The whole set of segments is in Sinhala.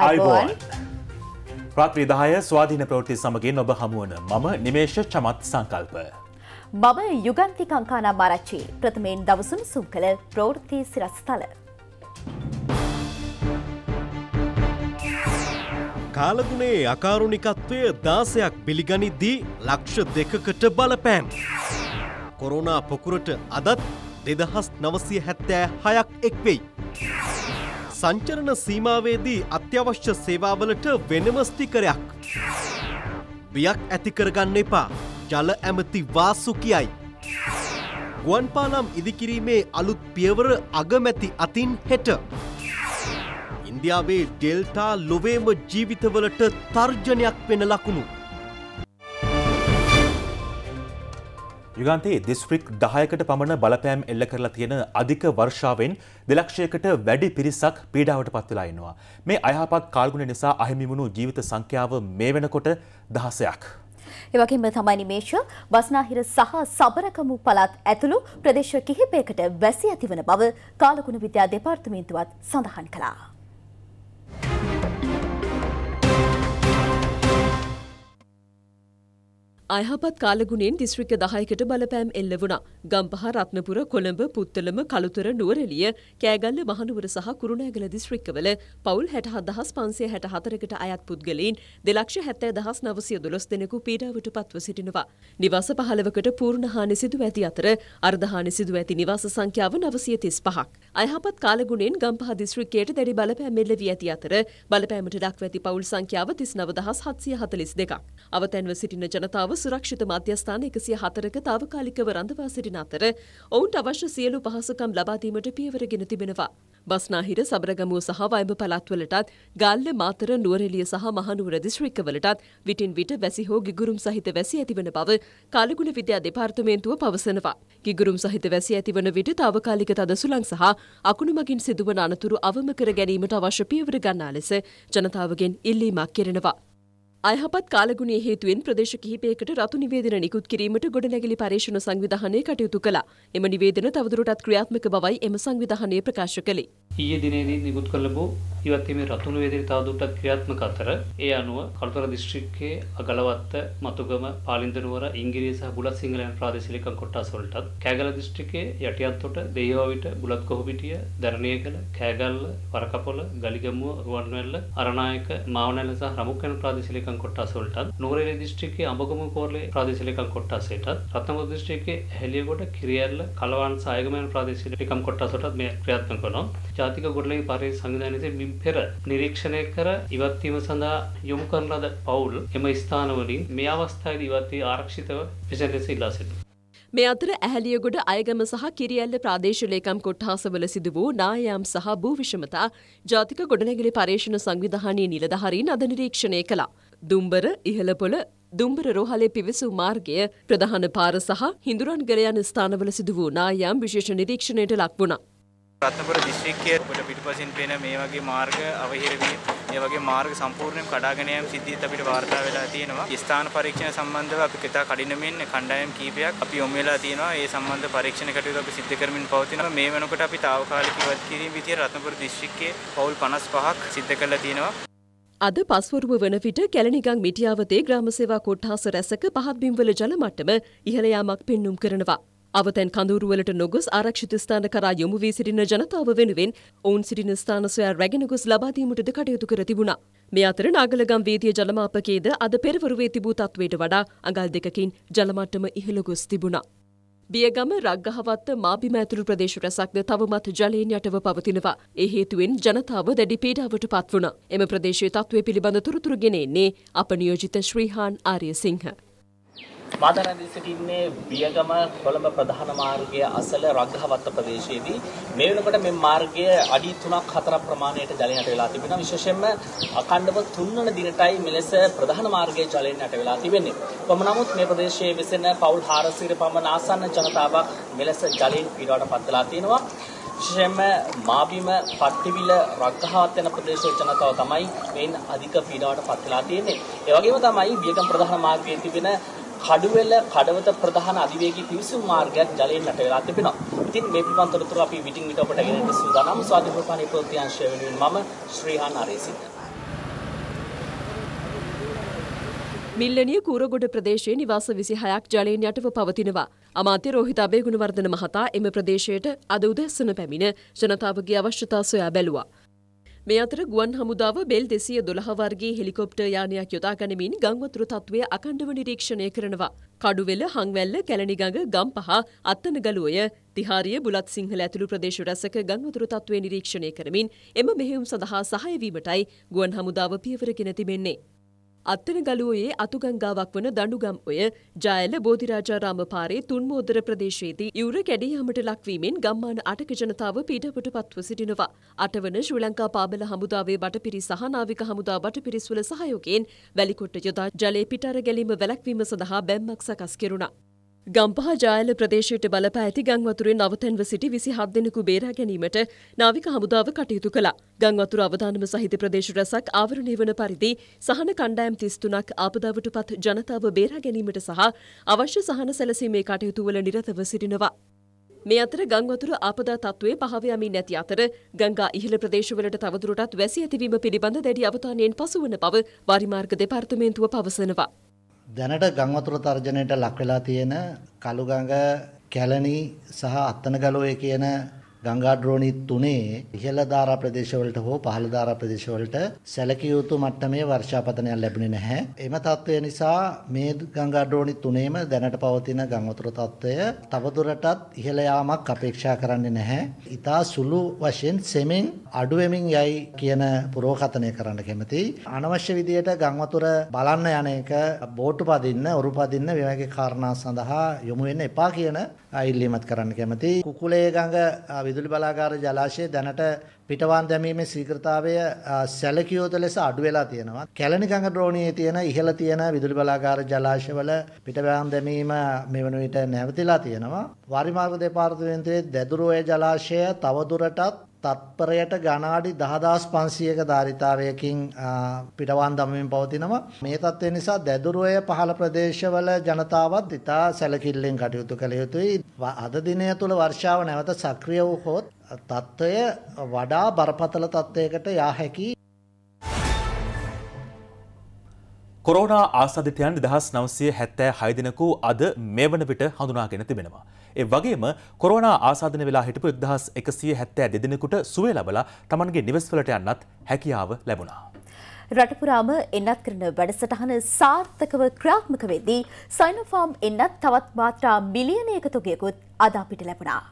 අයිබෝන් ප්‍රාත්‍රී දාය ස්වාධීන ප්‍රවෘති සමගින් ඔබ හමුවන මම නිමේෂ චමත් සංකල්ප. මම යුගන්ති කංකානා මාරච්චි ප්‍රථමයෙන් දවසුම් සුම් කළ ප්‍රවෘති සිරස්ථල. කාලගුණේ අකාරුණිකත්වය දාසයක් පිළිගනිද්දී ලක්ෂ දෙකකට බලපෑම්. කොරුණා පොකුරට අදත් දෙදහස් නවසය හැත්තෑ හයක් එක්වෙයි. සංචරණ සීමාවේදී අත්‍යවශ්‍ය සේවාවලට වෙනම ස්ටිකරයක්. බියක් ඇති කරගන්න එපා. ජල ඇමති වාසු කියයි. ගුවන්පාලම් ඉදිකිරීමේ අලුත් පියවර අගමැති අතින් හෙට. ඉන්දියාවේ ඩෙල්ටා ලොවේම ජීවිතවලට තර්ජනයක් වෙන ලකුණු. යුගන්තයේ දිස්ත්‍රික් දහයකට පමණ බලපෑම් එල්ල කරලා තියෙන අධික වර්ෂාවෙන් දෙලක්ෂයකට වැඩි පිරිසක් පීඩාවට පත්වෙලා ඉන්නවා. මේ අයහපත් කාල්ගුණ නිසා අහිමිවුණු ජීවිත සංඛ්‍යාව මේ වෙනකොට දහසයක්. එවගේම තමයි නිමේෂ බස්නාහිර සහ සබරකමු පළාත් ඇතුළු ප්‍රදේශ කිහිපයකට වැසි ඇතිවන බව කාලගුණ විද්‍යා දෙපාර්තමේන්තුවත් සඳහන් කළා. අයහපත් කාලගුණෙන් දිස්ත්‍රික්ක දහයකට බලපෑම් එල්ල වුණා. ගම්පහ රත්නපුර කොළඹ පුත්තලම කළුතර නුවරෙලිය කෑගල්ල මහනුවර සහ කුරුණෑගල දිස්ත්‍රික්කවල පවුල් හැටහත් දහස් පන්සය හැට හතරකට අයත් පුද්ගලයින් දෙලක්ෂ හැත්තෑ දහස් නවසය දොළොස් දෙනෙකු පීඩාවට පත්ව සිටිනවා. නිවාස පහළවකට පූර්ණහානි සිදු ඇති අතර අර්ධහානි සිදු ඇති නිවාස සංඛ්‍යාව නවසය තිස් පහක්. අයහපත් කාලගුණෙන් ගම්පහ දිස්ත්‍රික්කයට දැඩි බලපෑම් එල්ලවී ඇති අතර බලපෑමට දක්ව ඇති පවුල් සංඛ්‍යාව තිස් නවදහස් හත්සිය හතලිස් දෙකක්. අවතැන්ව සිටින ජනතාව සුරක්ෂිත මධ්‍යස්ථාන එකසිය හතරක තාවකාලිකව රඳවා සිටින අතර ඔවුන්ට අවශ්‍ය සියලු පහසුකම් ලබාදීමට පියවරගෙන තිබෙනවා. බස්නාහිර සබරගමුව සහ වයඹ පළත්වලටත් ගල්ල මාතර නුවරෙලිය සහ මහනුවර දිස්ත්‍රික්කවලටත් විටින් විට වැසි හෝ ගිගුරුම් සහිත වැසි ඇතිවන බව කාලගුණ විද්‍යා දෙපාර්තමේන්තුව පවසනවා. ගිගුරුම් සහිත වැසි ඇතිවන විට තාවකාලික තදසුලන් සහ අකුණු මගින් සිදුවන අනතුරු අවම කර ගැනීමට අවශ්‍ය පියවර ගන්නා ලෙස ජනතාවගෙන් ඉල්ලීමක් කෙරෙනවා. අයහපත් කාලගුණයේ හේතුවෙන් ප්‍රදේශ කිහිපයකට රතු නිවේදන නිකුත් කිරීමට ගොඩනැගිලි පර්යේෂණ සංවිධානය කටයුතු කළා. එම නිවේදන තවදුරටත් ක්‍රියාත්මක බවයි එම සංවිධානය ප්‍රකාශ කළේ. ඊයේ දිනේදී නිකුත් කළ ලැබූ ඉවත්වීමේ රතුණු වේදිරි තවදුරටත් ක්‍රියාත්මක අතර ඒ අනුව කළුතර දිස්ත්‍රික්කයේ අගලවත්ත මතුගම පාලින්දනුවර ඉංගිරිය සහ බුලත් සිංහලයන් ප්‍රාදේශීය කොට්ටාස වලටත් කෑගල දිස්ත්‍රික්කයේ යටියන්තොට දෙහිවවිට බුලත් කොහොඹිටිය දරණියකල කෑගල්ල වරකපොල ගලිගමුව රුවන්වැල්ල අරණායක මාවනැල්ල සහ රමුක්කන ප්‍රාදේශීය කොට්ටාස වලටත් නුවරඑළිය දිස්ත්‍රික්කයේ අඹගම කෝරළේ ප්‍රාදේශීය කොට්ටාසයටත් රත්නපුර දිස්ත්‍රික්කයේ හැලියගොඩ කිරියැල්ල කලවන් සායගමන ප්‍රාදේශීය කොට්ටාස වලටත් මේ ක්‍රියාත්මක කරනවා ජාතික ගොඩලයි පරි සංවිධානයද මින් පෙර නිරීක්ෂණය කර ඉවත්වීම සඳහා යොමු කරන ලද පවුල් එම ස්ථානවලින් මේ අවස්ථාවේ ඉවත්වී ආරක්ෂිතව විශේෂ ලෙස ඉල්ලා සිටිනවා. මේ අතර ඇහැලියගොඩ අයගම සහ කිරියල්ල ප්‍රාදේශලේකම් කොට්හාසවල සිදු වූ නායම් සහ භූ විෂමතා ජාතික ගොඩනැගිලි පර්යේෂණ සංවිධානයේ නිලධහරින් අද නිරීක්ෂණය කළා. දුම්බර ඉහළපොළ දුම්බර රෝහලේ පිවිසූ මාර්ගය ප්‍රධාන පාර සහ හිඳුරන්ගර යන ස්ථානවල සිදු වූ නායම් විශේෂ නිරීක්ෂණයට ලක් වුණා. රත්නපුර දිස්ත්‍රික්කයේ අපිට පිටුපසින් පෙන මේ වගේ මාර්ග අවහිර වී මේ වගේ මාර්ග සම්පූර්ණයෙන් කඩාගෙන යාම සිද්ධියත් අපිට වාර්තා වෙලා තියෙනවා. ස්ථාන පරීක්ෂණ සම්බන්ධව අපි කතා කඩිනමින් කණ්ඩායම් කීපයක් අපි යොමු වෙලා තියෙනවා. ඒ සම්බන්ධ පරීක්ෂණ කටයුතු අපි සිද්ධ කරමින් පවතිනවා. මේ වෙනකොට අපි తాවකාලික ඉවත් කිරීම විදියට රත්නපුර දිස්ත්‍රික්කයේ පවුල් 55ක් සිද්ධ කරලා තියෙනවා. අද පස්වරුව වන විට කැලණිගං මිටියාවතේ ග්‍රාම සේවා කොට්ටාස රැසක පහත් බිම්වල ජල මට්ටම ඉහළ යාමක් පෙන්눔 කරනවා. අවතැන් කඳවුරුවලට නොගොස් ආරක්ෂිත ස්ථාන කරා යොමු වී සිටින ජනතාව වෙනුවෙන් ඔවුන් සිටින ස්ථාන සොයා රැගෙන ගොස් ලබා දීමටද කටයුතු කර තිබුණා. මේ අතර නාගලගම් වේදිය ජලමාපකයේද අද පෙරවරුවේ තිබූ තත්වයට වඩා අඟල් දෙකකින් ජලමට්ටම ඉහළ ගොස් තිබුණා. බියගම රක්ගහවත්ත මාබිම ඇතුළු ප්‍රදේශ රැසක්ද තවමත් ජලයෙන් යටව පවතිනවා. ඒ හේතුවෙන් ජනතාව දැඩි පීඩාවට පත් වුණා. එම ප්‍රදේශයේ තත්ත්වය පිළිබඳ තොරතුරු ගෙනෙන්නේ අප නියෝජිත ශ්‍රීහාන් ආර්යසිංහ. මා දැනදී සිටින්නේ බියගම කොළඹ ප්‍රධාන මාර්ගයේ අසල රගහවත්ත ප්‍රදේශයේදී මේ වෙනකොට මේ මාර්ගයේ අඩි 3ක් 4ක් ප්‍රමාණයට ජලයට වෙලා තිබෙනවා විශේෂයෙන්ම අඛණ්ඩව තුන්වන දිනටයි මෙලෙස ප්‍රධාන මාර්ගයේ ජලයෙන් යට වෙලා තිබෙන්නේ. කොහොම නමුත් මේ ප්‍රදේශයේ වෙසෙන පවුල් 400 පමණ ආසන්න ජනතාවක් මෙලෙස ජලයෙන් පීඩාවට පත් වෙලා තියෙනවා. විශේෂයෙන්ම මාබිම පට්ටිවිල රක්හාත් යන ප්‍රදේශයේ ජනතාව තමයි මේන් අධික පීඩාවට පත් වෙලා තියෙන්නේ. ඒ වගේම තමයි බියගම් ප්‍රධාන මාර්ගයේ තිබෙන කඩුවෙල කඩවත ප්‍රධාන අධිවේගී පිවිසුම් මාර්ගයක් ජලයෙන් යට වෙලා තිබෙනවා. ඉතින් මේ පිළිබඳ තොරතුරු අපි විටින් විට ඔබට ගෙන දෙන්න සූදානම්. ස්වාධීන ප්‍රපාණී ප්‍රවෘත්තිංශය වෙනුවෙන් මම ශ්‍රීහාන් ආරේසිංහ. මිල්ලනිය කූරගොඩ ප්‍රදේශයේ නිවාස විසිහයක් ජලයෙන් යටව පවතිනවා. අමාත්‍ය රෝහිත අබේ ගුණවර්ධන මහතා එම ප්‍රදේශයට අද උදැසන පැමිණ ජනතාවගේ අවශ්‍යතා සොයා බැලුවා. මේ අතර ගුවන් හමුදාව බෙල් දෙසිය දොළහවර්ගේ හෙලිකොප්ට යානයක් යොදාගනිමින් ගංවතුරු තත්ත්වය අකණ්ඩව නිරීක්ෂණය කරනවා. කඩුවෙල හංවැල්ල කැලනිගඟ ගම් පහ අත්තනගලුවය තිහාරිය බුලත් සිංහල ඇතුළු ප්‍රදේශ රැසක ගංවතුරු තත්ත්වය නිරීක්ෂණය කරමින් එම මෙහෙයුම් සඳහා සහයවීමටයි ගුවන් හමුදාව පියවරගෙන තිබෙන්නේ. අත්තනගලුවේ අතුගංගාවක් වන දඩුගම් ඔය ජයල බෝධිරාජාරාම පාරේ තුන්මෝදර ප්‍රදේශයේදී යුර කැඩියහමට ලක්වීමෙන් ගම්මාන අටක ජනතාව පීඩපට පත්ව සිටිනවා. අටවන ශ්‍රී ලංකා පාබල හමුදාවේ බටපිරි සහ නාවික හමුදා බටපිරිස්වල සහයෝගයෙන් වැලිකොට්ට යොදා ජලය පිටාර ගැලීම වැළැක්වීම සඳහා බැම්මක් සකස් කෙරුණා. ගම්පහ ජායල ප්‍රදේශයට බලපෑ ඇති ගංවතුරේ නවතැන්ව සිටි විසි හත් දෙනෙකු බේරා ගැනීමට නාවික හමුදාව කටයුතු කළා. ගංවතුර අවධානම සහිත ප්‍රදේශ රැසක් ආවරණය වන පරිදි සහන කණ්ඩායම් තිස්තුනක් ආපදාවට පත් ජනතාව බේරා ගැනීමට සහ අවශ්‍ය සහන සැලසීමේ කටයුතුවල නිරතව සිටිනවා. මේ අතර ගංවතුර ආපදා තත්ත්වයේ පහවයමින් නැති අතර ගංගා ඉහළ ප්‍රදේශවලට තවදුරටත් වැසි ඇතිවීම පිළිබඳ දැඩි අවධානයෙන් පසුවන බව වරිමාර්ග දෙපාර්තමේන්තුව පවසනවා. දැනට ගංවතුර තර්ජනයට ලක් වෙලා තියෙන කළුගඟ කැලණි සහ අත්තනගලෝය කියන ගංගා ද්‍රෝණී තුනේ ඉහළ දාරා ප්‍රදේශවලට හෝ පහළ දාරා ප්‍රදේශවලට සැලකිය යුතු මට්ටමේ වර්ෂාපතනයක් ලැබුණේ නැහැ. එම තත්ත්වය නිසා මේ ගංගා ද්‍රෝණී තුනේම දැනට පවතින ගම් වතුර තත්ත්වය තවදුරටත් ඉහළ යාමක් අපේක්ෂා කරන්නේ නැහැ. ඊතා සුළු වශයෙන් සෙමෙන් අඩු වෙමින් යයි කියන පුරෝකථනය කරන්න කැමතියි. අනවශ්‍ය විදියට ගම් වතුර බලන්න යන එක බෝට්ටු පදින්න, ඔරු පදින්න, මේ වගේ කාරණා සඳහා යොමු වෙන්න එපා කියන ඉල්ලීමක් කරන්න කැමතියි. කුකුලේ ගඟ විදුලි බලාගාර ජලාශය දැනට පිටවන් දැමීමේ සීක්‍රතාවය සැලකියෝත ලෙස අඩු වෙලා තියෙනවා. කැලණි ගඟ ද්‍රෝණියේ තියෙන ඉහළ තියෙන විදුලි බලාගාර ජලාශවල පිටවන් දැමීම මෙවන විට නැවතිලා තියෙනවා. වාරිමාර්ග දෙපාර්තමේන්තුවේ දැදුරෝය ජලාශය තව දුරටත් තත්පරයට ගණාඩි 10500ක ධාරිතාවයකින් පිටවන් දමමින් පවතිනවා. මේ තත්ත්වය නිසා දැදුරුවේ පහළ ප්‍රදේශවල ජනතාවත් ඉතා සැලකිල්ලෙන් කටයුතු කළ යුතුයි. අද දිනය තුළ වර්ෂාව නැවත සක්‍රිය වූ හොත් තත්ත්වය වඩා බරපතල තත්ත්වයකට යා හැකි කොරෝනා ආසාධිතයන් දෙදහස් නවසය හැත්තෑ හයදිනකු අද මේ වන විට හඳුනාගෙන තිබෙනවා. ඒ වගේම කොරෝනා ආසාධන වෙලා හිටපු එක්දහස් එකසිය හැත්තෑ දෙදිනෙකුට සුවේ ලබලා තමන්ගේ නිවස්වලට යන්නත් හැකියාව ලැබුණා. රටපුරාම එන්නත් කරන වැඩසටහන සාර්ථකව ක්‍රාත්මක වෙද්දී සයිනෆාම් එන්නත් තවත් මාත්‍රා මිලියනයක තුගයකුත් අද අපිට ලැබුණා.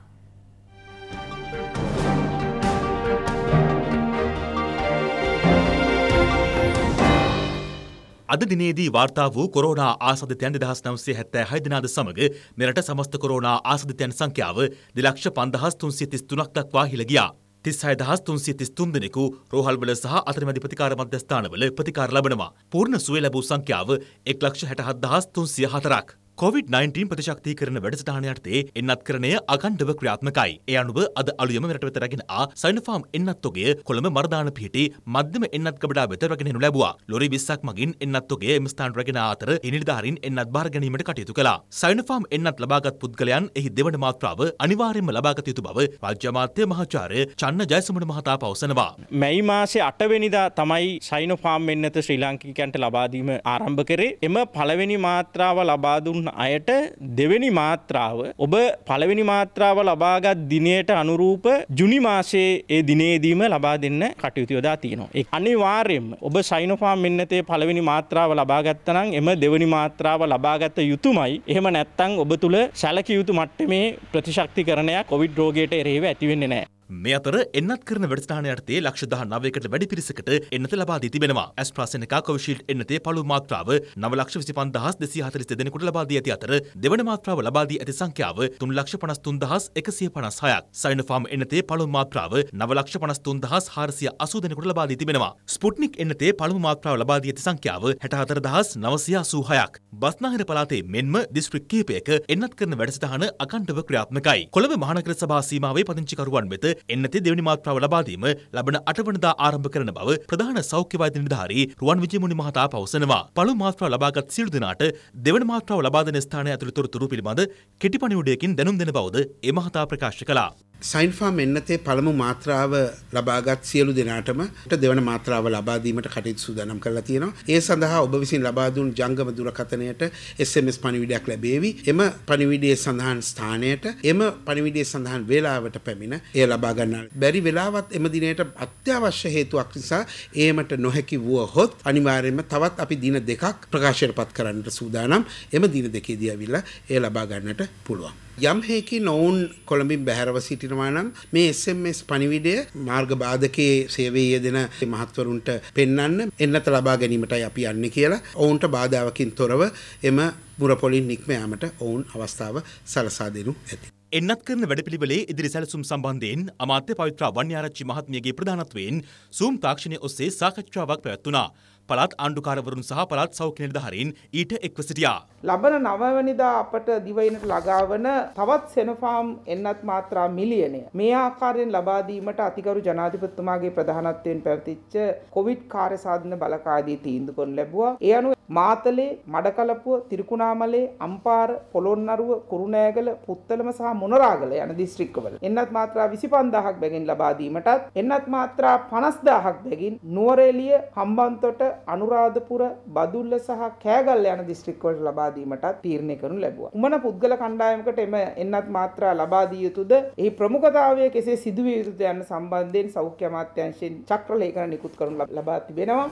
අද දිනේදී වාර්තා වූ කොරෝනා ආසාදිතයන් 2976 දිනාද සමග මෙරට සමස්ත කොරෝනා ආසාදිතයන් සංඛ්‍යාව 205333ක් දක්වා හිල ගියා. 36333 දෙනෙකු රෝහල්වල සහ අතරමැදි ප්‍රතිකාර මධ්‍යස්ථානවල ප්‍රතිකාර ලබනවා. පූර්ණ සුවය ලැබූ සංඛ්‍යාව 167304ක්. COVID-19 ප්‍රතිශක්තිකරන වැඩසටහන යටතේ එන්නත්කරණය අකණ්ඩව ක්‍රියාත්මකයි. ඒ අනුව අද අලුයම මෙරට වෙත රැගෙන ආ සයිනෆාම් එන්නත්තුගේ කොළඹ මරදාන පිහිටි මධ්‍යම එන්නත් ගබඩා වෙත රැගෙන එනු ලැබුවා. ලොරි 20ක් මගින් එන්නත්තුගේ එම ස්ථාන රැගෙන අතර ඉනිදාරින් එන්නත් බාර ගැනීමට කටයුතු කළා. සයිනෆාම් එන්නත් ලබාගත් පුද්ගලයන් එහි දෙවන මාත්‍රාව අනිවාර්යයෙන්ම ලබාගත යුතු බව රාජ්‍ය අමාත්‍ය මහාචාර්ය චන්න ජයසමන මහතා පවසනවා. මැයි මාසේ 8 වෙනිදා තමයි සයිනෆාම් එන්නත ශ්‍රී ලාංකිකයන්ට ලබා දීම ආරම්භ කරේ. එම පළවෙනි මාත්‍රාව ලබා දුන්න අයට දෙවෙනි මාත්‍රාව ඔබ පළවෙනි මාත්‍රාව ලබාගත් දිනයට අනුරූප ජුනි මාසයේ ඒ දිනේදීම ලබා දෙන්න කටයුතු යොදා තියෙනවා. ඒ අනිවාර්යයෙන්ම ඔබ සයිනෝෆාම් මෙන්නතේ පළවෙනි මාත්‍රාව ලබා ගත්තා නම් එම දෙවෙනි මාත්‍රාව ලබාගත යුතුමයි. එහෙම නැත්නම් ඔබ තුල සැලකිය යුතු මට්ටමේ ප්‍රතිශක්තිකරණයක් කොවිඩ් රෝගයට එරෙහිව ඇති වෙන්නේ නැහැ. මේ අතර එන්නත් කරන වැඩසටහන යටතේ ලක්ෂ දහ නවයකට වැඩි පිරිසකට එන්නත ලබා දී තිබෙනවා. ඇස්ට්‍රාසෙනෙකා කොවිෂීල්ඩ් එන්නතේ පළමු මාත්‍රාව 9255240 දෙනෙකුට ලබා දී ඇති අතර දෙවන මාත්‍රාව ලබා දී ඇති සංඛ්‍යාව 353156ක්. සයිනෝෆාම් එන්නතේ පළමු මාත්‍රාව 953480 දෙනෙකුට ලබා දී තිබෙනවා. ස්පුට්නික් එන්නතේ පළමු මාත්‍රාව ලබා දී ඇති සංඛ්‍යාව 64986ක්. බස්නාහිර පළාතේ මෙන්ම දිස්ත්‍රික් කිහිපයක එන්නත් කරන වැඩසටහන අකණ්ඩව ක්‍රියාත්මකයි. කොළඹ මහනගර සභා සීමාවේ පදිංචිකරුවන් වෙත එන්නතේ දෙවැනි මාත්‍රාව ලබාදීම ලබන අටවනදා ආරම්භ කරන බව ප්‍රධාන සෞඛ්‍ය වෛද්‍ය නිලධාරී රුවන් විජේමුනි මහතා පවසනවා. පළමු මාත්‍රාව ලබාගත් සියලු දෙනාට දෙවැනි මාත්‍රාව ලබා දෙන ස්ථානය ඇතුළු තොරතුරු පිළිබඳ කෙටි පණිවුඩයකින් දැනුම් දෙන බවද ඒ මහතා ප්‍රකාශ කළා. සයින්ෆා මෙන්නතේ පළමු මාත්‍රාව ලබාගත් සියලු දෙනාටම දෙවන මාත්‍රාව ලබා දීමට කටයුතු සූදානම් කරලා තියෙනවා. ඒ සඳහා ඔබ විසින් ලබා දුන් ජංගම දුරකථනයට SMS පණිවිඩයක් ලැබේවි. එම පණිවිඩයේ සඳහන් ස්ථානයට, එම පණිවිඩයේ සඳහන් වේලාවට පැමිණ එය ලබා ගන්න. බැරි වෙලාවත් එම දිනයට අත්‍යවශ්‍ය හේතුවක් නිසා ඒමට නොහැකි වුවහොත් අනිවාර්යයෙන්ම තවත් අපි දින දෙකක් ප්‍රකාශයටපත් කරන්නට සූදානම්. එම දින දෙකේදී අවිලා එය ලබා ගන්නට පුළුවන්. යම් හේකින් ඔවුන් කොළඹින් බැහැරව සිටිනවා නම් මේ SMS පණිවිඩය මාර්ග බාධකයේ සේවයේ යෙදෙන මහත්වරුන්ට පෙන්වන්න එන්නත ලබා ගැනීමටයි අපි යන්නේ කියලා ඔවුන්ට බාධාවකින් තොරව එම මුරපොලින් නික්ම යාමට ඔවුන් අවස්ථාව සලසා දෙනු ඇති. එන්නත් කරන වැඩපිළිවෙලේ ඉදිරි සැලසුම් සම්බන්ධයෙන් අමාත්‍ය පවිත්‍ර වන්‍යාරච්චි මහත්මියගේ ප්‍රධානත්වයෙන් සූම් තාක්ෂණය ඔස්සේ සාකච්ඡාවක් පැවැත්වුණා. පළාත් ආණ්ඩුකාරවරුන් සහ පළාත් සෞඛ්‍ය නිලධාරීන් ඊට එක්ව සිටියා. ලබන නවවැනිදා අපට දිවයිනට ලගාවන තවත් සෙනෆාම් එන්නත් මාත්‍රා මිලියනය මේ ආකාරයෙන් ලබා දීමට අතිගරු ජනාධිපතිතුමාගේ ප්‍රධානත්වයෙන් පැවතිච්ච කොවිඩ් කාර්ය සාධන බලකාදී තීන්දුව කරනු ලැබුවා. ඒ අනුව මාතලේ මඩකලපුව තිරිකුණාමලේ අම්පාර පොළොන්නරුව කුරුණෑගල පුත්තලම සහ මොනරාගල යන දිස්ත්‍රික්කවල එන්නත් මාත්‍රා 25000ක් බැගින් ලබා දීමටත් එන්නත් මාත්‍රා 50000ක් බැගින් නුවරඑළිය හම්බන්තොට අනුරාධපුර බදුල්ල සහ කෑගල්ල යන දිස්ත්‍රික්කවලට ලබා දීමටත් තීරණය කරනු ලැබුවා. කුමන පුද්ගල කණ්ඩායමකට එම එන්නත් මාත්‍රා ලබා දිය යුතුද? එහි ප්‍රමුඛතාවය කෙසේ සිදුවිය යුතුද යන සම්බන්ධයෙන් සෞඛ්‍ය අමාත්‍යාංශයෙන් චක්‍ර ලේඛන නිකුත් කරනු ලබා තිබෙනවා.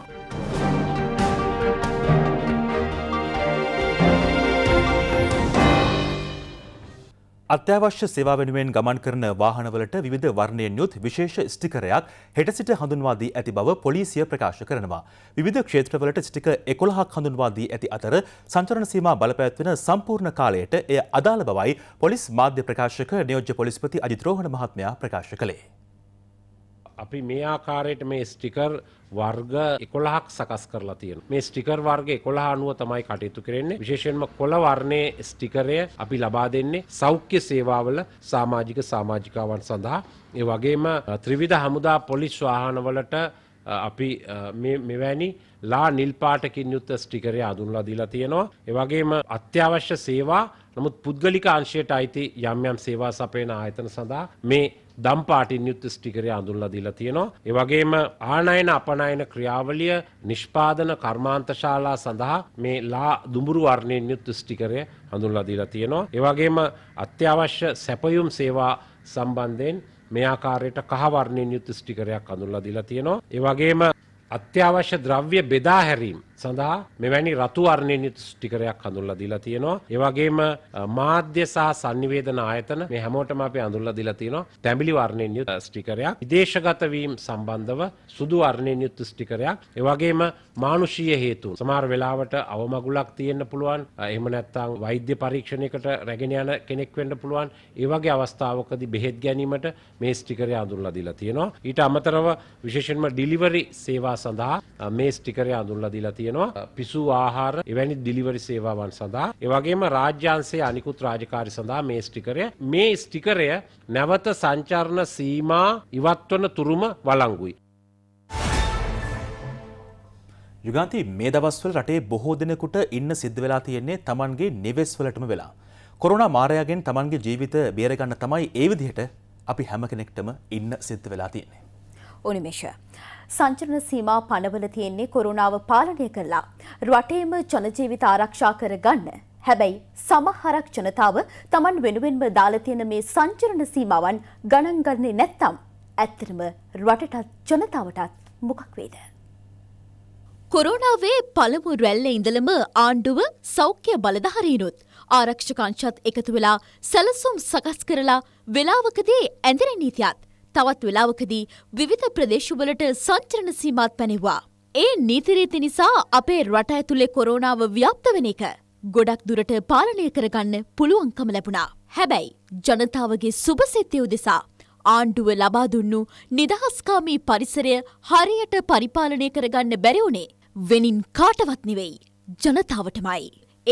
අත්‍යවශ්‍ය සේවා වෙනුවෙන් ගමන් කරන වාහනවලට විවිධ වර්ණයෙන් යුත් විශේෂ ස්ටිකරයක් හෙට සිට හඳුන්වා දී ඇති බව පොලිසිය ප්‍රකාශ කරනවා. විවිධ ක්ෂේත්‍රවලට ස්ටික 11ක් හඳුන්වා දී ඇති අතර සංචරණ සීමා බලපැවැත්වෙන සම්පූර්ණ කාලයට එය අදාළ බවයි පොලිස් මාධ්‍ය ප්‍රකාශක නියෝජ්‍ය පොලිස්පති අජිත් රෝහණ මහත්මයා ප්‍රකාශ කළේ. අපි මේ ආකාරයට මේ ස්ටිකර් වර්ග එකොළහක් සකස් කරලා තියෙන මේ ස්ටිකර් වර්ග එකොළ අනුව තමයි කටයුතු කරෙන්නේ විශේෂෙන්ම කොළ වර්ණය ස්ටිකරය අපි ලබා දෙන්නේ සෞඛ්‍ය සේවාවල සාමාජික සාමාජිකාවන් සඳහා ඒ වගේම ත්‍රිවිධ හමුදා පොලිස් වාහනවලට අපි මෙවැනි ලා නිල්පාටකින් යුත්ත ස්ටිකරය අඳුන්ලා දීලා තියෙනවා. ඒවගේම අත්‍යවශ්‍ය සේවා නමුත් පුද්ගලික අංශයට අයිති යම් යම් සේවා සපයන ආයතන සඳහා මේ දම් පාටින් යුත් ස්ටිකරය අඳුල්ලා දීලා තියෙනවා. ඒ වගේම ආනයන අපනයන ක්‍රියාවලිය නිෂ්පාදන කර්මාන්ත ශාලා සඳහා මේ ලා දුඹුරු වර්ණයෙන් යුත් ස්ටිකරය හඳුන්ලා දීලා තියෙනවා. ඒ වගේම අත්‍යවශ්‍ය සැපයුම් සේවා සම්බන්ධයෙන් මේ ආකාරයට කහ වර්ණයෙන් යුත් ස්ටිකරයක් හඳුන්ලා දීලා තියෙනවා. ඒ වගේම අත්‍යවශ්‍ය ද්‍රව්‍ය බෙදා හැරීම සඳහා මෙවැනි රතු අරණය ස්ටිකරයක් හඳුල්ල දිලා තියෙනවා. ඒවගේම මාධ්‍ය සහ සංනිවේදන ආයතන මේ හැමෝටම අපි අඳුල්ල දිලා තියෙනවා. තැඹිලි වර්ණයෙන් යුත් ස්ටිකරයක්, විදේශගත වීම සම්බන්ධව සුදු වර්ණයෙන් යුත් ස්ටිකරයක්, ඒවගේම මානුෂීය හේතු. සමහර වෙලාවට අවමගුලක් තියෙන්න පුළුවන්. එහෙම නැත්නම් වෛද්‍ය පරීක්ෂණයකට රැගෙන යන කෙනෙක් වෙන්න පුළුවන්. ඒ වගේ අවස්ථාවකදී බෙහෙත් ගැනීමට මේ ස්ටිකරය අඳුල්ලා දීලා තියෙනවා. ඊට අමතරව විශේෂයෙන්ම ඩිලිවරි සේවා සඳහා මේ ස්ටිකරය අඳුල්ලා දීලා තියෙනවා. තියෙනවා පිසු ආහාර එවැනි දිලිවරි සේවාවන් සඳහා එවගේම රාජ්‍යන්සේ අනිකුත් රාජකාරි සඳහා මේ ස්ටිකරය මේ ස්ටිකරය නැවත සංචරණ සීමා ඉවත්වන තුරුම වලංගුයි. යුගන්ති මේ දවස්වල රටේ බොහෝ දෙනෙකුට ඉන්න සිද්ධ වෙලා තියෙන්නේ තමන්ගේ නිවෙස් වලටම වෙලා. කොරුණා මාරයාගෙන් තමන්ගේ ජීවිත බේරගන්න තමයි ඒ විදිහට අපි හැම කෙනෙක්ටම ඉන්න සිද්ධ වෙලා තියෙන්නේ. උනිමේෂ. සංචරණ සීමා පනවල තියෙන්නේ කොරුණාව පාලනය කරලා රටේම ජනජීවිත ආරක්ෂා කරගන්න. හැබැයි සමහරක් ජනතාව Taman වෙනුවෙන්ම දාලා තියෙන මේ සංචරණ සීමාවන් ගණන් ගන්නේ නැත්තම් ඇත්තටම රටටත් ජනතාවටත් මොකක් වේද? කොරෝනාවේ පළමු රැල්ල ඉඳලම ආණ්ඩුව සෞඛ්‍ය බලධහරීනුත් ආරක්ෂකංශත් එකතු වෙලා සැලසුම් සකස් කරලා වෙලාවකදී ඇඳර නීතියත් තවත් වෙලාවකදී විවිධ ප්‍රදේශවලට සංචරණ සීමාත් පැනෙවා. ඒ නීතිරීති නිසා අපේ රට ඇතුළේ කොරෝනාව ව්‍යාප්ත වෙන එක ගොඩක් දුරට පාලනය කරගන්න පුළුවන්කම ලැබුණා. හැබැයි ජනතාවගේ සුභසිද්ධිය උදෙසා ආණ්ඩුව ලබා දුන්නු නිදහස්කාමී පරිසරය හරියට පරිපාලනය කරගන්න බැරි වුණේ වෙනින් කාටවත් නෙවෙයි ජනතාවටමයි.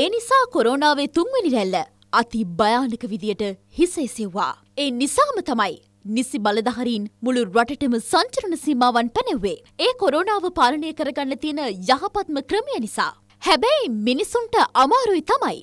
ඒ නිසා කොරෝනාවේ තුන්වැනි රැල්ල අති භයානක විදියට හිසෙසෙව්වා. ඒ නිසාම තමයි නිසි බලධහරින් මුළු රටටම සංචරණ සීමාවන් පැනැවේ. ඒ කොරෝනාව පාලනය කරගන්න තියෙන යහපත්ම ක්‍රමය නිසා. හැබැයි මිනිසුන්ට අමාරුයි තමයි.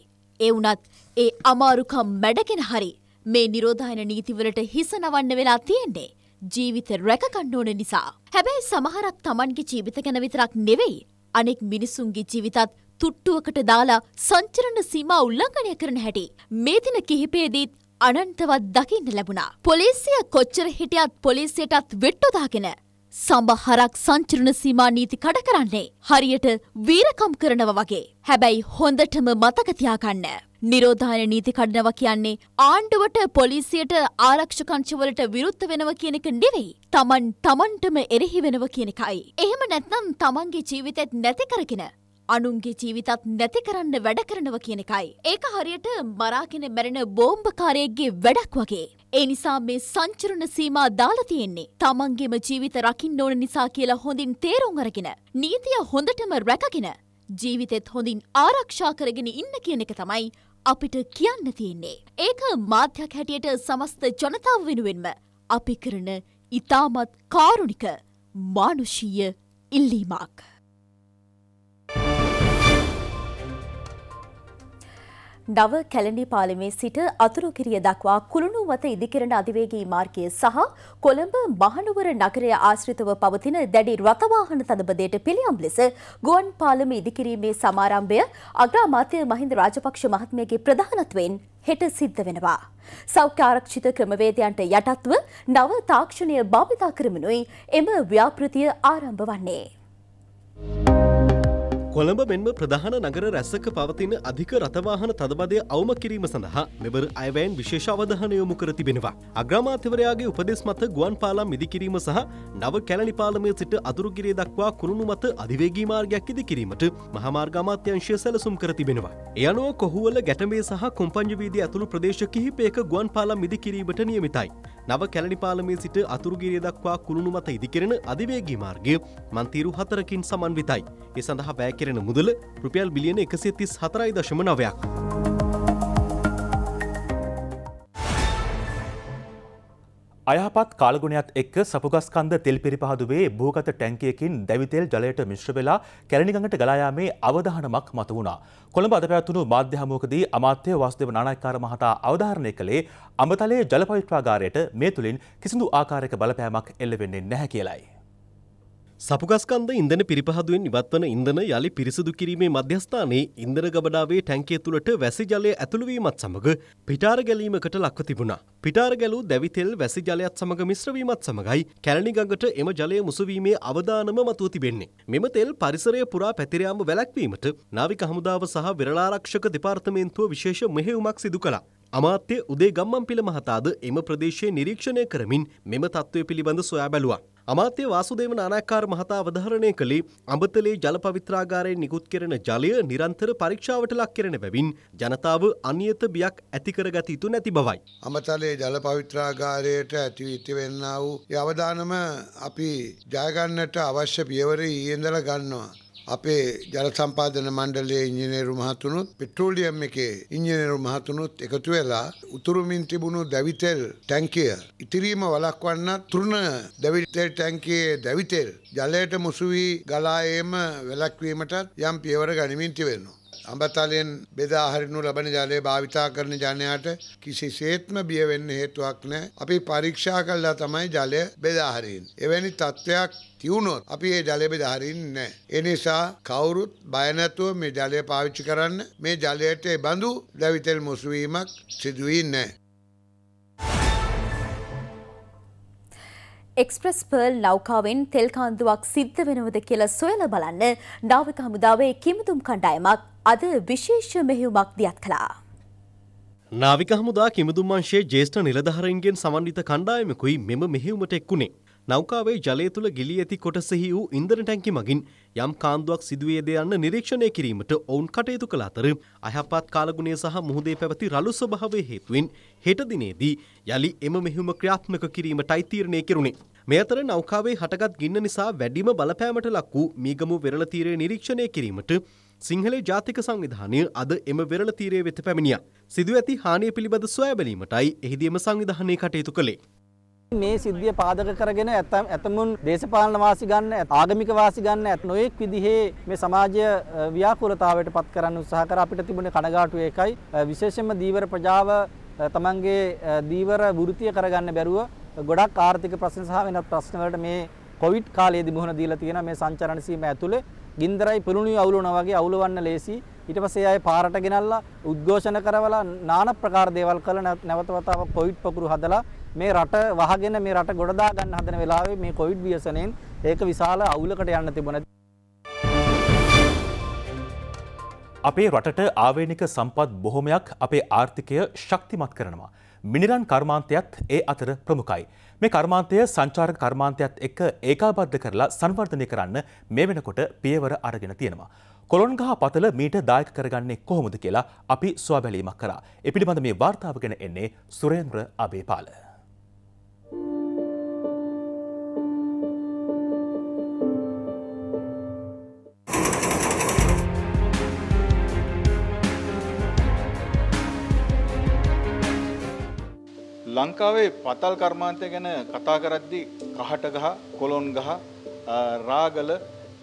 ඒ වනත් ඒ අමාරුකම් මැඩගෙන හරි මේ නිරෝධායන නීතිවලට හිස නවන්න වෙලා තියෙන්නේ. ජීවිත රැකගන්න ඕන නිසා. හැබැයි සමහරක් තමන්ගේ ජීවිත ගැන විතරක් නෙවෙයි. අනෙක් මිනිසුන්ගේ ජීවිතත් තුට්ටුවකට දාලා සංචරණ සීමා උල්ලංඝනය කරන හැටි. මේ දින කිහිපේදීත් අනන්තවත් දකින්න ලැබුණා. පොලිසිය කොච්චර හිටියත් පොලිසියටත් වෙට්ටුදාගෙන සමහරක් සංචරණ සීමා නීති කඩ කරන්නේ හරියට වීරකම් කරනවා වගේ. හැබැයි හොඳටම මතක තියාගන්න. නිරෝධායන නීති කඩනවා කියන්නේ ආණ්ඩුවට පොලිසියට ආරක්ෂකංශවලට විරුද්ධ වෙනවා කියන එක නෙවෙයි. තමන් තමන්ටම එරෙහි වෙනවා කියන එකයි. එහෙම නැත්නම් තමන්ගේ ජීවිතෙත් නැති කරගෙන අනුන්ගේ ජීවිතත් නැති කරන්න වැඩ කරනව කියන එකයි. ඒක හරියට මරාගෙන මැරෙන බෝම්භකාරයෙක්ගේ වැඩක් වගේ. ඒ නිසා මේ සංචරණ සීමා දාලා තියෙන්නේ. තමන්ගේම ජීවිත රකින්න ඕන නිසා කියලා හොඳින් තේරුම් අරගෙන, නීතිය හොඳටම රැකගෙන, ජීවිතෙත් හොඳින් ආරක්ෂා කරගෙන ඉන්න කියන එක තමයි අපිට කියන්න තියෙන්නේ. ඒක මාධ්‍යයක් හැටියට සමස්ත ජනතාව වෙනුවෙන්ම අපි කරන ඉතාමත් කාරුණික මානුෂීය ඉල්ලීමක්. නව කැලණි පාලමේ සිට අතුරුකිරිය දක්වා කුළුණුව මත ඉදිකරන අධිවේගී මාර්ගය සහ කොළඹ මහනුවර නගරය ආශ්‍රිතව පවතින දැඩි රථවාහන තදබදයට පිළියම් ලෙස ගුවන් පාලම ඉදිකිරීමේ සමාරම්භය අග්‍රාමාත්‍ය මහින්ද රාජපක්ෂ මහත්මයාගේ ප්‍රධානත්වයෙන් හෙට සිද්ධ වෙනවා. සෞඛ්‍ය ආරක්ෂිත ක්‍රමවේදයන්ට යටත්ව නව තාක්ෂණය භාවිතා කරමිනුයි එම ව්‍යාපෘතිය ආරම්භ වන්නේ. Thank you. කොළඹ මෙන්ම ප්‍රධාන නගර රැසක පවතින අධික රථවාහන තදබදය අවම කිරීම සඳහා මෙවර අයවැයන් විශේෂ අවධානය යොමු කර තිබෙනවා. අග්‍රාමාත්‍යවරයාගේ උපදෙස් මත ගුවන් පාලම් ඉදිකිරීම සහ නව කැලණි පාලමේ සිට අතුරුගිරිය දක්වා කුරුණු මත අධිවේගී මාර්ගයක් ඉදිකිරීමට මහමාර්ග අමාත්‍යංශය සැලසුම් කර තිබෙනවා. ඒ අනුව කොහුවල ගැටඹේ සහ කොම්පඤ්ඤ වීදිය ඇතුළු ප්‍රදේශ කිහිපයක ගුවන් පාලම් ඉදිකිරීමට නියමිතයි. නව කැලනිපාලමේ සිට අතුරුගිරිය දක්වා කුළුණු මත ඉදිකරෙන අධිවේගී මාර්ගය මන්තීරු හතරකින් සමන්විතයි. ඒ සඳහා වැෑකරෙන මුදල රුපියල් බිලියන එකසිතිස් හතරයි දශම නවයක්. අයහපත් කාලගුණයක්ත් එක්ක සපුගස්කන්ද තෙල් පිරිපහදුවේ භූගත ටැන්කියකින් දැවිතෙල් ජලයට මිශ්‍ර වෙලා කැලණිගඟට ගලායාමේ අවධානමක් මත වුණා. කොළඹ අද පැවැත්වුණු මාධ්‍ය හමුවකදී අමාත්‍ය වාසුදේව නානායක්කාර මහතා අවධාරණය කළේ අමතලේ ජල පවිත්‍රාගාරයට මේ තුලින් කිසිදු ආකාරයක බලපෑමක් එල්ල වෙන්නේ නැහැ කියලයි. සපුගස්කන්ද ඉන්දන පිරිපහදුවෙන් ඉවත්වන ඉන්දන යළි පිරිසිදු කිරීමේ මධ්‍යස්ථානයේ ඉන්දන ගබඩාවේ ටැංකේ තුළට වැසි ජලය ඇතුළුවීමත් සමග පිටාර ගැලීමකට ලක්ව තිබුණා. පිටාර ගැලූ දැවිතෙල් වැසි ජලයත් සමග මිශ්‍රවීමත් සමගයි කැලණි ගඟට එම ජලය මුසුවීමේ අවදානම මතුව තිබෙන්නේ. මෙම තෙල් පරිසරය පුරා පැතිරයාම වැළැක්වීමට නාවික හමුදාව සහ විරලාරක්ෂක දෙපාර්තමේන්තුව විශේෂ මෙහෙයුමක් සිදු කළා. අමාත්‍ය උදේ ගම්මන් පිළ මහතාද එම ප්‍රදේශයේ නිරීක්ෂණය කරමින් මෙම තත්ත්වය පිළිබඳ සොයා බැලුවා. අමාත්‍ය වාසුදේව නානාකාර මහතා අවධාරණය කළේ අඹතලේ ජල පවිත්‍රාගාරයෙන් නිකුත් කෙරෙන ජලය නිරන්තර පරීක්ෂාවට ලක් කෙරෙන බැවින් ජනතාව අනියත බියක් ඇති කරගත යුතු නැති බවයි. අඹතලේ ජල පවිත්‍රාගාරයට ඇති ඉති වෙන්නා වූ අවධානම අපි ජය ගන්නට අවශ්‍ය පියවර ඊයෙන්දලා ගන්නවා. අපේ ජල සම්පාදන මණ්ඩලයේ ඉංජිනේරු මහතුනුත් පෙට්‍රෝලියම් එකේ ඉංජිනේරු මහතුනුත් එකතු වෙලා උතුරුමින් තිබුණු දැවිතෙල් ටැංකිය ඉතිරීම වළක්වන්න තුරුණ දැවිතෙල් ටැංකියේ දැවිතෙල් ජලයට මුසු වී ගලා ඒම වැළැක්වීමටත් යම් පියවර ගනිමින් තිබෙනවා. අඹතලයෙන් බෙදා හරිනු ලබන ජලය භාවිතා කරන ජනයාට කිසිසේත්ම බිය වෙන්න හේතුවක් නැහැ. අපි පරීක්ෂා කළා තමයි ජලය බෙදා හරින්නේ. එවැනි තත්ත්වයක් තියුණොත් අපි මේ ජලය බෙදා හරින්නේ නැහැ. ඒ නිසා කවුරුත් බය නැතුව මේ ජලය පාවිච්චි කරන්න. මේ ජලයට බඳු දැවිතෙල් මුසු වීමක් සිදු වෙන්නේ නැහැ. එක්ස්ප්‍රස් පර්ල් ලෞකාවෙන් තෙල් කාන්දුවක් සිද්ධ වෙනවද කියලා සොයලා බලන්න නාවික හමුදාවේ කිමුතුම් කණ්ඩායමක් අද විශේෂ මෙහෙුමක් දියත් කළා. නාවික හමුදා කිමුදුම් අංශයේ ජේෂ්ඨ නිලධාරීන්ගෙන් සමන්විත කණ්ඩායමකුයි මෙම මෙහෙයුමට එක්ුණේ. නෞකාවේ ජලය තුළ ගිලී ඇති කොටසෙහි වූ ඉන්ධන ටැංකි මගින් යම් කාන්දුවක් සිදුවේද යන්න නිරීක්ෂණය කිරීමට ඔවුන් කටයුතු කළ අතර අයහපත් කාලගුණය සහ මුහුදේ පැවති රළු ස්වභාවය හේතුවෙන් හෙට දිනේදී යලි එම මෙහෙයුම ක්‍රියාත්මක කිරීමටයි තීරණය කෙරුණේ. මේ අතර නෞකාවේ හටගත් ගින්න නිසා වැඩිම බලපෑමට ලක් වූ මීගමු වෙරළ තීරය නිරීක්ෂණය කිරීමට සිංහල ජාතික සංවිධානය අද එම වෙරළ තීරය වෙත පැමිණිය. සිදුව ඇති හානිය පිළිබඳ සොයබැලීමටයි එහිදීම සංවිධානය කටයුතු කළේ. මේ සිද්ධිය පාදක කරගෙන ඇතම් ඇතමුන් දේශපාලන වාසි ගන්න ආගමික වාසි ගන්න ඇත් නොයෙක් විදිහේ මේ සමාජය ව්‍යාකූලතාවයට පත් කරන්න උත්සාහ කර අපිට තිබුණ කනගාටුව එකයි විශේෂයෙන්ම දීවර ප්‍රජාව තමන්ගේ දීවර වෘත්තිය කරගන්න බැරුව ගොඩක් ආර්ථික ප්‍රශ්න සහ වෙනත් ප්‍රශ්න වලට මේ කොවිඩ් කාලයේදී මුහුණ දීලා තියෙන මේ සංචාරණ සීම ඇතුලේ ගින්දරයි පිරුණිය අවුලනවා වගේ අවුලවන්න ලේසි. ඊට පස්සේ ආයේ පාරට ගෙනල්ලා උද්ඝෝෂණ කරවලා নানা ප්‍රකාර දේවල් කරලා නැවත වතාවක් කොවිඩ් පොකුරු හදලා මේ රට වහගෙන මේ රට ගොඩදා ගන්න හදන වෙලාවේ මේ කොවිඩ් ව්‍යසනයෙන් ඒක විශාල අවුලකට යන්න තිබුණා. අපේ රටට ආවේනික සම්පත් බොහොමයක් අපේ ආර්ථිකය ශක්තිමත් කරනවා. මිනිරන් කර්මාන්තයත් ඒ අතර ප්‍රමුඛයි. මේ කර්මාන්තය සංචාරක කර්මාන්තයත් එක්ක ඒකාබද්ධ කරලා සංවර්ධනය කරන්න මේ වෙනකොට පියවර අරගෙන තියෙනවා. කොළොන්ගහ පතල මීට දායක කරගන්නේ කොහොමද කියලා අපි සුවබැලීමක් කරා. එපිළිබඳ මේ වාර්තාව ගෙන එන්නේ සුරේන්ද්‍ර අබේපාල. ලංකාවේ පතල් කර්මාන්තය ගැන කතා කරද්දි කහට ගහ කොලොන් ගහ රාගල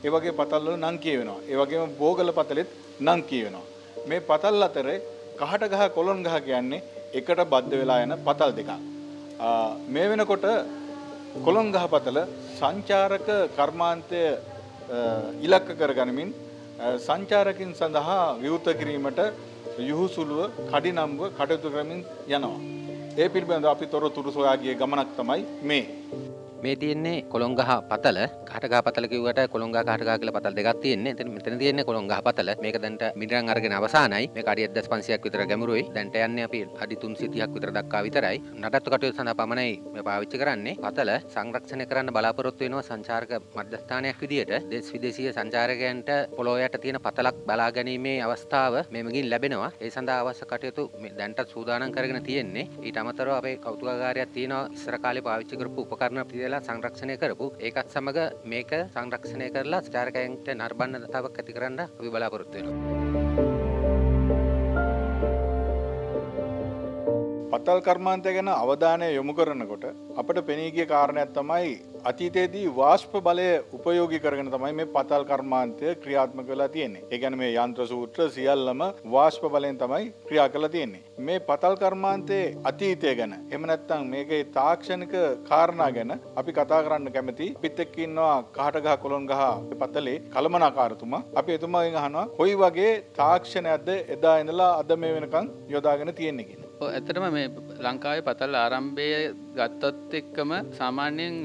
ඒ වගේ පතල්වල නම් කියවෙනවා. ඒ වගේම බෝගල පතලෙත් නම් කියවෙනවා. මේ පතල් අතරේ කහට ගහ කොලොන් ගහ කියන්නේ එකට බද්ධ වෙලා යන පතල් දෙකක්. මේ වෙනකොට කොළොන් ගහ පතල සංචාරක කර්මාන්තය ඉලක්ක කරගනිමින් සංචාරකින් සඳහා විවෘත කිරීමට යුහුසුළුව කඩිනම්ව කටයුතු කරමින් යනවා. ඒ පිළිබඳ අපි තොරතුරු සොයා ගිය ගමනක් තමයි මේ මේ තියන්නේ කොළොංගහ පතල කටගා පතල කිව්වට කොළොංගා කටගා කියලා පතල් දෙකක් තියෙන්නේ. එතන මෙතන තියෙන්නේ කොළොංගහ පතල. මේක දැන්ට මිනිරන් අරගෙන අවසానයි. මේක අඩි 1500ක් විතර ගැඹුරුයි. දැන්ට යන්නේ අපි අඩි 330ක් විතර දක්වා විතරයි. නඩත්තු කටයුතු සඳහා පමණයි මේ පාවිච්චි කරන්නේ. පතල සංරක්ෂණය කරන්න බලාපොරොත්තු වෙනවා සංචාරක මධ්‍යස්ථානයක් විදියට. දෙස් විදේශීය සංචාරකයන්ට පොළොව යට තියෙන පතලක් බලා ගැනීමේ අවස්ථාව මෙමගින් ලැබෙනවා. ඒ සඳහා අවශ්‍ය කටයුතු දැන්ටත් සූදානම් කරගෙන තියෙන්නේ. ඊට අමතරව අපේ කෞතුකාගාරයක් තියෙනවා. ඉස්සර කාලේ පාවිච්චි කරපු උපකරණ පිළිදෙල වෙලා සංරක්ෂණය කරපු ඒකත් සමඟ මේක සංරක්ෂණය කරලා ස්ටාර්කයන්ට නර්බන්න තවක් ඇති කරන්න අපි බලාපොරොත්තුවෙනවා. පතල් කර්මාන්තය ගැන අවධානය යොමු කරනකොට අපට පෙනීගිය කාරණයක් තමයි අතීතයේදී වාශ්ප බලය උපයෝගි කරගෙන තමයි මේ පතල් කර්මාන්තය ක්‍රියාත්මක වෙලා තියෙන්නේ. ඒ කියන්නේ මේ යන්ත්‍ර සූත්‍ර සියල්ලම වාශ්ප බලයෙන් තමයි ක්‍රියා කරලා තියෙන්නේ. මේ පතල් කර්මාන්තයේ අතීතය ගැන එහෙම නැත්නම් මේකේ තාක්ෂණික කාරණා ගැන අපි කතා කරන්න කැමති. පිට එක්ක ඉන්නවා කහට ගහ කොළොන් ගහ පතලේ කලමනාකාරතුමා. අපි එතුමාගෙන් අහනවා කොයි වගේ තාක්ෂණයක්ද එදා ඉඳලා අද මේ වෙනකන් යොදාගෙන තියෙන්නේ ඇතටම මේ ලංකාවේ පතල් ආරම්භය ගත්තත් එක්කම සාමාන්‍යයෙන්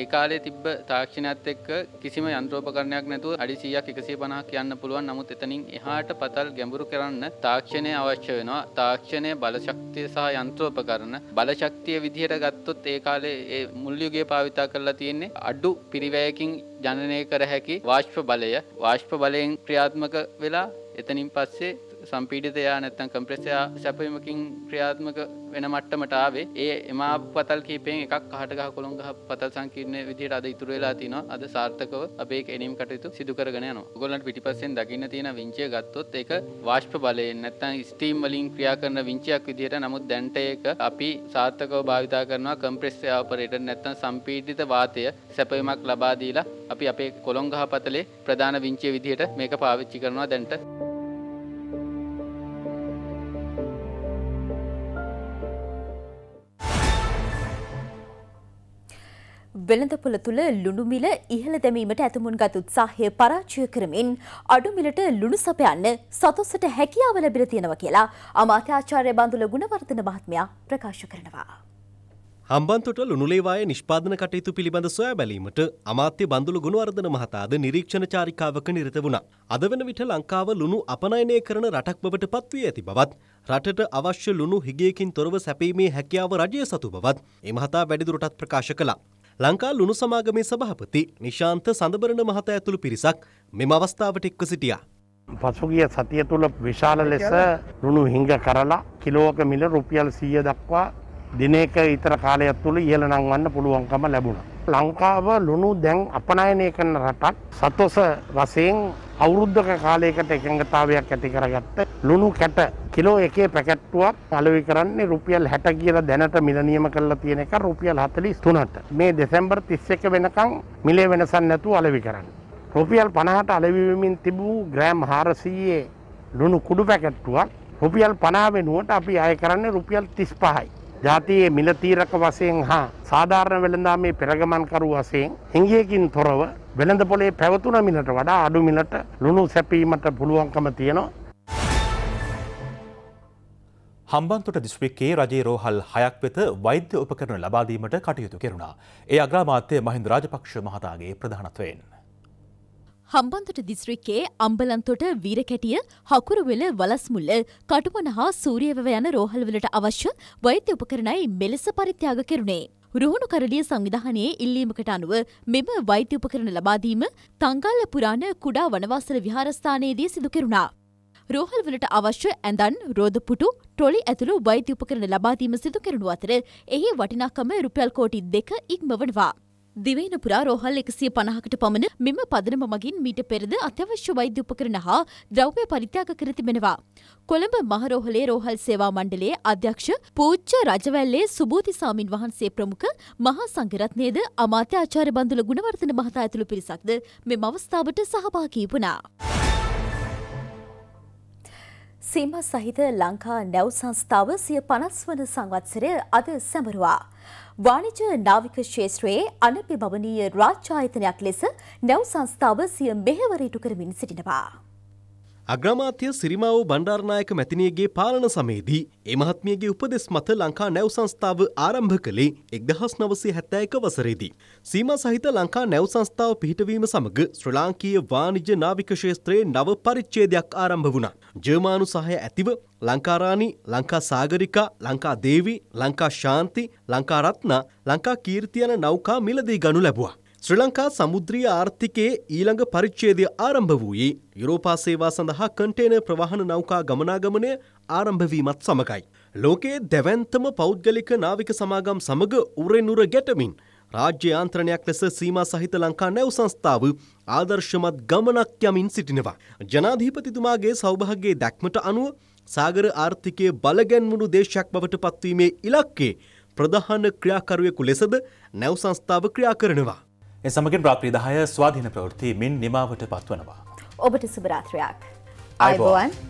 ඒ කාලේ තිබ්බ තාක්ෂණයත් එක්ක කිසිම යන්ත්‍රෝපකරණයක් නැතුව අඩි 100ක් 150ක් කියන්න පුළුවන්. නමුත් එතනින් එහාට පතල් ගැඹුරු කරන්න තාක්ෂණය අවශ්‍ය වෙනවා. තාක්ෂණය බලශක්තිය සහ යන්ත්‍රෝපකරණ බලශක්තිය විදිහට ගත්තොත් ඒ කාලේ ඒ මුල් යුගයේ භාවිතා කරලා තියෙන්නේ අඩු පිරිවැයකින් ජනනය කර හැකි වාෂ්ප බලය. වාෂ්ප බලයෙන් ක්‍රියාත්මක වෙලා එතනින් පස්සේ සම්පීඩිතයා නැත්තන් කම්ප්‍රෙසයා සැපවීමකින් ක්‍රියාත්මක වෙන මට්ටමට ආවේ ඒ එම පතල් කීපෙන් එකක් කහටගහ කොළොන් ගහ පතල් සංකීර්ණ විදිහට අද ඉතුරු වෙලා තිනවා අද සාර්ථකව අපේ එනීම් කටයුතු සිදු කරගෙන යනවා. ඔයගොල්ලන්ට පිටිපස්සෙන් දකින්න තියෙන විංචය ගත්තොත් ඒක වාෂ්ප බලයෙන් නැත්තම් ස්ටීම් වලින් ක්‍රියා කරන විංචයක් විදිහට නමුත් දැන්ට ඒක අපි සාර්ථකව භාවිතා කරනවා කම්ප්‍රෙසර් ඔපරේටර් නැත්තම් සම්පීඩිත වාතය සැපවීමක් ලබා දීලා අපි අපේ කොළොන් ගහ පතලේ ප්‍රධාන විංචය විදිහට මේක පාවිච්චි කරනවා දැන්ට. වෙළඳපොළ තුළ ලුණු මිල ඉහළ දැමීමට ඇතමුන්ගත් උත්සාහය පරාජය කරමින් අඩු මිලට ලුණු සපයන්න සතුස්සට හැකියාව ලැබිලා තියෙනවා කියලා අමාත්‍යාචාර්ය බන්දුල ගුණවර්ධන මහත්මයා ප්‍රකාශ කරනවා. හම්බන්තොට ලුණුලේවායේ නිෂ්පාදන කටයුතු පිළිබඳ සොයා බැලීමට අමාත්‍ය බන්දුල ගුණවර්ධන මහතාද නිරීක්ෂණ චාරිකාවක නිරත වුණා. අද වෙන විට ලංකාව ලුණු අපනයනය කරන රටක් බවට පත්වී ඇති බවත් රටට අවශ්‍ය ලුණු හිගයකින් තොරව සැපීමේ හැකියාව රජය සතු බවත් ඒ මහතා වැඩිදුරටත් ප්‍රකාශ කළා. ලංකා ලුණු සමාගමේ සභාපති නිශාන්ත සඳබරණ මහතා ඇතුළු පිරිසක් මෙම අවස්ථාවට එක්ව සිටියා. පසුගිය සතිය තුළ විශාල ලෙස ලුණු හිංග කරලා කිලෝක මිල රුපියල් සීය දක්වා දිනක ඉතර කාලයක් තුළ ඉහළ නංවන්න පුළුවන්කම ලැබුණා. ලංකාව ලුණු දැන් අපනයනය කරන රටක් සතොස වසයෙන් අවුරුද්ධක කාලයකට එකඟතාවයක් ඇති කරගත්ත ලුණු කැට කිලෝ එකේ පැකට්ටුවක් අලවි කරන්නේ රුපියල් හැට කියලා දැනට මිලනියම කරලා තියෙන එක රුපියල් හතලිස් තුනට මේ දෙසැම්බර් තිස්ස එක වෙනකං මිලේ වෙනසන් නැතුව අලවි කරන්න. රුපියල් පණහට අලවිවමින් තිබූ ග්‍රෑම් හාරසීයේ ලුණු කුඩු පැකට්ටුවක් රුපියල් පනා වෙනුවට අපි අය කරන්නේ රුපියල් තිස් පහයි. ජාතියේ මිල තීරක වශයෙන් හා සාධාරණ වෙළඳාමේ පෙරගමන්කරු වශයෙන් හිඟියකින් තොරව වෙළඳ පොලේ පැවතුන මිලට වඩා අඩු මිලට ලුණු සැපීමට පුළුවන්කම තියෙනවා. හම්බන්තොට දිස්ත්‍රික්කයේ රජයේ රෝහල් හයක් වෙත වෛද්‍ය උපකරණ ලබාදීමට කටයුතු කෙරුණා. ඒ අග්‍රාමාත්‍ය මහින්ද රාජපක්ෂ මහතාගේ ප්‍රධානත්වයෙන්. හම්බන්තොට දිස්ත්‍රික්කයේ අම්බලන්තොට වීරකැටිය හකුරුවෙල වලස්මුල්ල කටුමන හා සූරියවව යන රෝහල්වලට අවශ්‍ය වෛද්‍ය උපකරණයි මෙලෙස පරිත්‍යාග කෙරුණේ. රුහුණු කරලිය සංවිධානයේ ඉල්ලීමකට අනුව මෙම වෛද්‍ය උපකරණ ලබාදීම තංගාල පුරාණ කුඩා වනවාසල විහාරස්ථානයේදී සිදු කෙරුණා. රෝහල්වලට අවශ්‍ය ඇඳන් රෝධපුටු ටොලි ඇතුළු වෛද්‍ය උපකරණ ලබාදීම සිදු කරනු අතර එහි වටිනාකම රුපියල් කෝටි දෙක ඉක්මවනවා. දිවයින පුරා රෝහල් එකසිය පණහකට පමණ මෙම පදනම මගින් මීට පෙරද අත්‍යවශ්‍ය වෛද්‍ය උපකරණ හා ද්‍රව්‍ය පරිත්‍යාග කර තිබෙනවා. කොළඹ මහරෝහලේ රෝහල් සේවා මණ්ඩලයේ අධ්‍යක්ෂ පූච්ච රජවැල්ලේ සුභූතිසාමීන් වහන්සේ ප්‍රමුඛ මහා සංඝරත්නයේද අමාත්‍ය ආචාර්ය බන්දුල ගුණවර්ධන මහතා ඇතුළු පිරිසක්ද මෙම අවස්ථාවට සහභාගී වුණා. සීමා සහිත ලංකා නැව් සංස්ථාව සිය පනස් වන සංවත්සරය අද සැමරුවා. වාණිජ නාවික ක්ෂේත්‍රයේ අනපිබවනීය රාජ්‍යායතනයක් ලෙස නැව් සංස්ථාව සිය මෙහෙවර ඉටු කරමින් සිටිනවා. අග්‍රාමාත්‍ය සිරිමාව බණ්ඩාරනායක මැතිනියගේ පාලන සමයේදී ඒ මහත්මියගේ උපදෙස් මත ලංකා නැව් සංස්ථාව ආරම්භ කළේ 1971 වසරේදී. සීමා සහිත ලංකා නැව් සංස්ථාව පිහිටවීම සමග ශ්‍රී ලාංකීය වාණිජ්‍ය නාවික ක්ෂේත්‍රයේ නව පරිච්ඡේදයක් ආරම්භ වුණා. ජර්මානු සහාය ඇතිව ලංකාරාණි, ලංකා සාගරිකා, ලංකා දේවී, ලංකා ශාන්ති, ලංකා රත්න, ලංකා කීර්ති යන නෞකා මිලදී ගනු ලැබුවා. ශ්‍රී ලංකා සමුද්‍රීය ආර්ථිකයේ ඊළඟ පරිච්ඡේදය ආරම්භ වූයේ යුරෝපා සේවා සඳහා කන්ටේනර් ප්‍රවාහන නෞකා ගමනාගමනය ආරම්භ වීමත් සමගයි. ලෝකයේ දැවැන්තම පෞද්ගලික නාවික සමාගම් සමග උරෙනුර ගැටමින් රාජ්‍ය යාන්ත්‍රණයක් ලෙස සීමා සහිත ලංකා නැව් සංස්ථාව ආදර්ශමත් ගමනක් යමින් සිටිනවා. ජනාධිපතිතුමාගේ සෞභාග්‍යයේ දැක්මට අනුව සාගර ආර්ථිකයේ බලගැන්වුණු දේශයක් බවට පත්වීමේ ඉලක්කේ ප්‍රධාන ක්‍රියාකරුවෙකු ලෙසද නැව් සංස්ථාව ක්‍රියා කරනවා. එ සමගින් රාත්‍රී දහය ස්වාධීන ප්‍රවෘත්ති මින් නිමාවට පත්වනවා. ඔබට සුභරාත්‍රයක්. අයිබෝවන්.